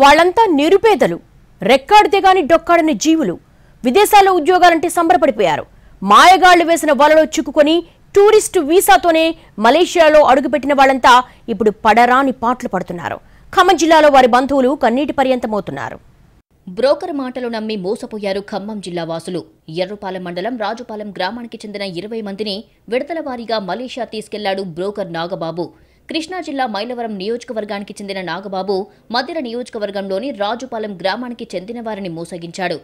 వాళ్లంతా నిరుపేదలు రెక్కాడితే గాని డొక్కాడని జీవులు విదేశాల్లో ఉద్యోగాలంటే సంబరపడిపోయారు మాయగాళ్లు వేసిన వలలో చిక్కుకొని టూరిస్టు వీసాతోనే మలేషియాలో అడుగుపెట్టిన వాళ్లంతా ఇప్పుడు పడరాని పాటలు పడుతున్నారు ఖమ్మం జిల్లాలో వారి బంధువులు కన్నీటి పర్యంతమవుతున్నారు బ్రోకర్ మాటలు నమ్మి మోసపోయారు ఖమ్మం జిల్లా వాసులు ఎర్రుపాలెం మండలం రాజుపాలెం గ్రామానికి చెందిన ఇరవై మందిని విడతల వారీగా మలేషియా తీసుకెళ్లాడు బ్రోకర్ నాగబాబు కృష్ణా జిల్లా మైలవరం నియోజకవర్గానికి చెందిన నాగబాబు మధిర నియోజకవర్గంలోని రాజుపాలెం గ్రామానికి చెందినవారిని మోసగించాడు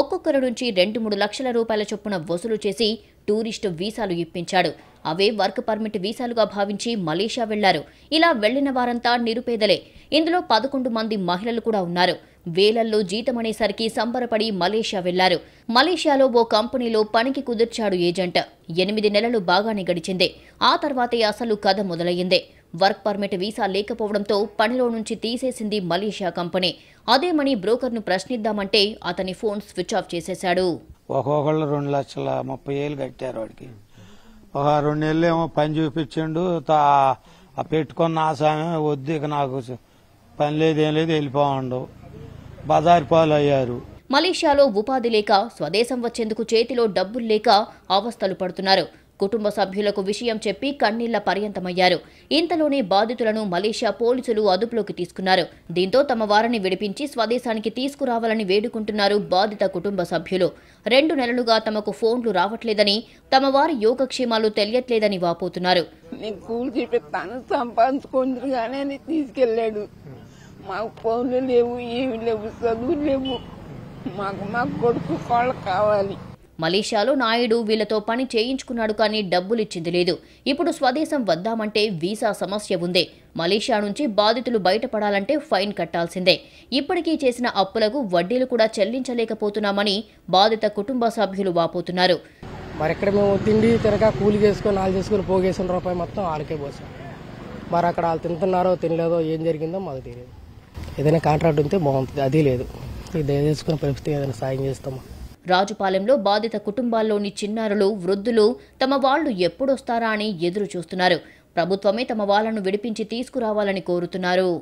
ఒక్కొక్కరి నుంచి రెండు మూడు లక్షల రూపాయల చొప్పున వసూలు చేసి టూరిస్టు వీసాలు ఇప్పించాడు అవే వర్క్ పర్మిట్ వీసాలుగా భావించి మలేషియా వెళ్లారు ఇలా వెళ్లిన వారంతా నిరుపేదలే ఇందులో పదకొండు మంది మహిళలు కూడా ఉన్నారు వేలల్లో జీతమనేసరికి సంబరపడి మలేషియా వెళ్లారు మలేషియాలో ఓ కంపెనీలో పనికి కుదిర్చాడు ఏజెంట్ ఎనిమిది నెలలు బాగానే గడిచింది ఆ తర్వాతే అసలు కథ మొదలయ్యింది వర్క్ పర్మిట్ వీసా లేకపోవడంతో పనిలో నుంచి తీసేసింది మలేషియా కంపెనీ అదేమని బ్రోకర్ను ప్రశ్నిద్దామంటే అతని ఫోన్ స్విచ్ ఆఫ్ చేసేశాడు ఒక్కొక్కళ్ళు రెండు లక్షల ముప్పై ఏళ్ళు కట్టారు వాడికి ఒక రెండు నెలలు ఏమో పని చూపించిండు పెట్టుకున్న ఆశ వద్దు ఇక నాకు పని లేదు ఏం లేదు వెళ్ళిపోవండు బదార్పాలయ్యారు మలేషియాలో ఉపాధి లేక స్వదేశం వచ్చేందుకు చేతిలో డబ్బులు లేక అవస్థలు పడుతున్నారు కుటుంబ సభ్యులకు విషయం చెప్పి కన్నీళ్ల పర్యంతమయ్యారు ఇంతలోనే బాధితులను మలేషియా పోలీసులు అదుపులోకి తీసుకున్నారు దీంతో తమ వారిని విడిపించి స్వదేశానికి తీసుకురావాలని వేడుకుంటున్నారు బాధిత కుటుంబ సభ్యులు రెండు నెలలుగా తమకు ఫోన్లు రావట్లేదని తమ వారి యోగక్షేమాలు తెలియట్లేదని వాపోతున్నారు మాకు పనులు లేవు ఏమి లేవు చదువు లేవు మాకు మా కొడుకు కావాలి మలేషియాలో నాయుడు వీళ్లతో పని చేయించుకున్నాడు కానీ డబ్బులు ఇచ్చింది లేదు ఇప్పుడు స్వదేశం వద్దామంటే వీసా సమస్య ఉందే మలేషియా నుంచి బాధితులు బయటపడాలంటే ఫైన్ కట్టాల్సిందే ఇప్పటికీ చేసిన అప్పులకు వడ్డీలు కూడా చెల్లించలేకపోతున్నామని బాధిత కుటుంబ సభ్యులు వాపోతున్నారు మరి ఇక్కడ మేము తిండి తినక కూలి చేసుకొని నాలుగు చేసుకొని పోగేసిన రూపాయి మొత్తం ఆడికే పోసాం మరి అక్కడ వాళ్ళు తింటున్నారో తినలేదో ఏం జరిగిందో మాకు తెలియదు ఏదైనా కాంట్రాక్ట్ ఉంటే బాగుంటుంది అది లేదు దయచేసుకున్న పరిస్థితి ఏదైనా సాయం చేస్తాము రాజుపాలెంలో బాధిత కుటుంబాల్లోని చిన్నారులు వృద్ధులు తమ వాళ్లు ఎప్పుడొస్తారా అని ఎదురు చూస్తున్నారు ప్రభుత్వమే తమ వాళ్లను విడిపించి తీసుకురావాలని కోరుతున్నారు